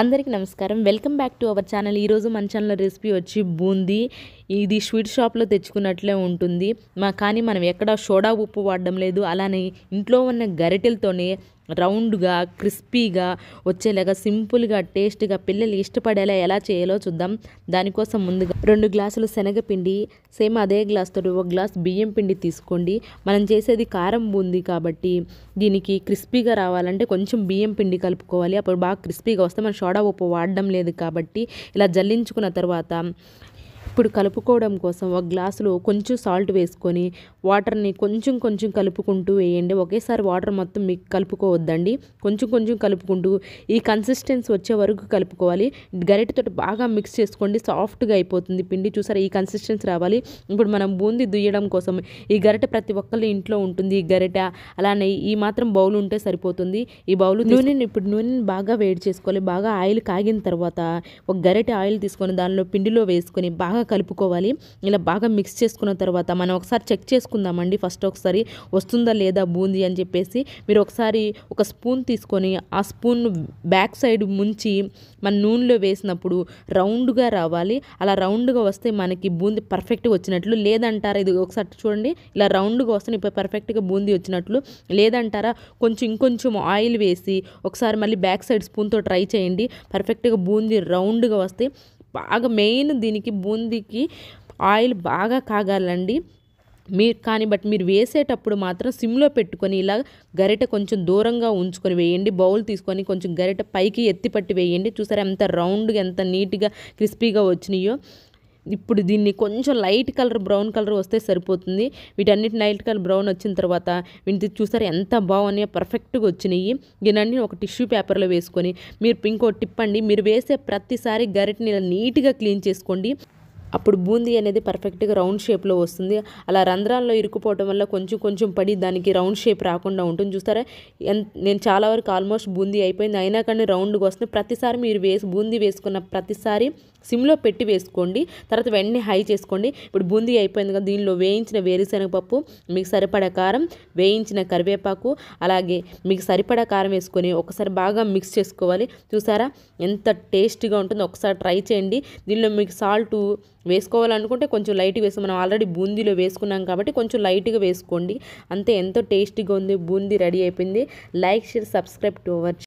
అందరికీ నమస్కారం welcome back to our channel ఈరోజు మన ఛానల్ రెసిపీ వచ్చి బూందీ ఇది స్వీట్ షాప్లో తెచ్చుకున్నట్లే ఉంటుంది మా కానీ మనం ఎక్కడ సోడా ఉప్పు వాడడం లేదు అలానే ఇంట్లో ఉన్న గరిటెలతోనే రౌండ్గా క్రిస్పీగా వచ్చేలాగా సింపుల్గా టేస్ట్గా పిల్లలు ఇష్టపడేలా ఎలా చేయాలో చూద్దాం దానికోసం ముందుగా రెండు గ్లాసులు శనగపిండి సేమ్ అదే గ్లాస్తో ఒక గ్లాస్ బియ్యం పిండి తీసుకోండి మనం చేసేది కారం ఉంది కాబట్టి దీనికి క్రిస్పీగా రావాలంటే కొంచెం బియ్యం పిండి కలుపుకోవాలి అప్పుడు బాగా క్రిస్పీగా వస్తే మనం సోడా ఉప్పు వాడడం లేదు కాబట్టి ఇలా జల్లించుకున్న తర్వాత ఇప్పుడు కలుపుకోవడం కోసం ఒక గ్లాసులో కొంచెం సాల్ట్ వేసుకొని వాటర్ని కొంచెం కొంచెం కలుపుకుంటూ వేయండి ఒకేసారి వాటర్ మొత్తం మీకు కలుపుకోవద్దండి కొంచెం కొంచెం కలుపుకుంటూ ఈ కన్సిస్టెన్స్ వచ్చే వరకు కలుపుకోవాలి గరిటెతో బాగా మిక్స్ చేసుకోండి సాఫ్ట్గా అయిపోతుంది పిండి చూసారా ఈ కన్సిస్టెన్స్ రావాలి ఇప్పుడు మనం బూంది దుయ్యడం కోసం ఈ గరిట ప్రతి ఒక్కరి ఇంట్లో ఉంటుంది ఈ గరిట అలానే ఈ మాత్రం బౌల్ ఉంటే సరిపోతుంది ఈ బౌల్ నూనెని ఇప్పుడు నూనెని బాగా వేడి చేసుకోవాలి బాగా ఆయిల్ కాగిన తర్వాత ఒక గరిటె ఆయిల్ తీసుకొని దానిలో పిండిలో వేసుకొని బాగా కలుపుకోవాలి ఇలా బాగా మిక్స్ చేసుకున్న తర్వాత మనం ఒకసారి చెక్ చేసుకుందామండి ఫస్ట్ ఒకసారి వస్తుందా లేదా బూందీ అని చెప్పేసి మీరు ఒకసారి ఒక స్పూన్ తీసుకొని ఆ స్పూన్ బ్యాక్ సైడ్ ముంచి మన నూనెలో వేసినప్పుడు రౌండ్గా రావాలి అలా రౌండ్గా వస్తే మనకి బూందీ పర్ఫెక్ట్గా వచ్చినట్లు లేదంటారా ఇది ఒకసారి చూడండి ఇలా రౌండ్గా వస్తే ఇప్పుడు పర్ఫెక్ట్గా బూందీ వచ్చినట్లు లేదంటారా కొంచెం ఇంకొంచెం ఆయిల్ వేసి ఒకసారి మళ్ళీ బ్యాక్ సైడ్ స్పూన్తో ట్రై చేయండి పర్ఫెక్ట్గా బూందీ రౌండ్గా వస్తే బాగా మెయిన్ దీనికి బూందీకి ఆయిల్ బాగా కాగాలండి మీరు కానీ బట్ మీరు వేసేటప్పుడు మాత్రం సిమ్లో పెట్టుకొని ఇలా గరిట కొంచెం దూరంగా ఉంచుకొని వేయండి బౌల్ తీసుకొని కొంచెం గరిట పైకి ఎత్తి పట్టి వేయండి చూసారా ఎంత రౌండ్గా ఎంత నీట్గా క్రిస్పీగా వచ్చినాయో ఇప్పుడు దీన్ని కొంచెం లైట్ కలర్ బ్రౌన్ కలర్ వస్తే సరిపోతుంది వీటన్నిటి లైట్ కలర్ బ్రౌన్ వచ్చిన తర్వాత వీటిని చూసారు ఎంత బాగున్నాయో పర్ఫెక్ట్గా వచ్చినాయి దీనండి ఒక టిష్యూ పేపర్లో వేసుకొని మీరు ఇంకో టిప్ అండి మీరు వేసే ప్రతిసారి గరిటిని ఇలా నీట్గా క్లీన్ చేసుకోండి అప్పుడు బూందీ అనేది పర్ఫెక్ట్గా రౌండ్ షేప్లో వస్తుంది అలా రంధ్రాల్లో ఇరుక్కుపోవటం వల్ల కొంచెం కొంచెం పడి దానికి రౌండ్ షేప్ రాకుండా ఉంటుంది చూస్తారా నేను చాలా వరకు ఆల్మోస్ట్ బూందీ అయిపోయింది అయినా కానీ రౌండ్గా వస్తుంది ప్రతిసారి మీరు వేసి బూందీ వేసుకున్న ప్రతిసారి సిమ్లో పెట్టి వేసుకోండి తర్వాత వెంటనే హై చేసుకోండి ఇప్పుడు బూందీ అయిపోయింది కదా దీనిలో వేయించిన వేరుశనగపప్పు మీకు సరిపడా కారం వేయించిన కరివేపాకు అలాగే మీకు సరిపడా కారం వేసుకొని ఒకసారి బాగా మిక్స్ చేసుకోవాలి చూసారా ఎంత టేస్ట్గా ఉంటుందో ఒకసారి ట్రై చేయండి దీనిలో మీకు సాల్టు వేసుకోవాలనుకుంటే కొంచెం లైట్గా వేసు మనం ఆల్రెడీ బూందీలో వేసుకున్నాం కాబట్టి కొంచెం లైట్గా వేసుకోండి అంతే ఎంతో టేస్టీగా ఉంది బూందీ రెడీ అయిపోయింది like share subscribe to hour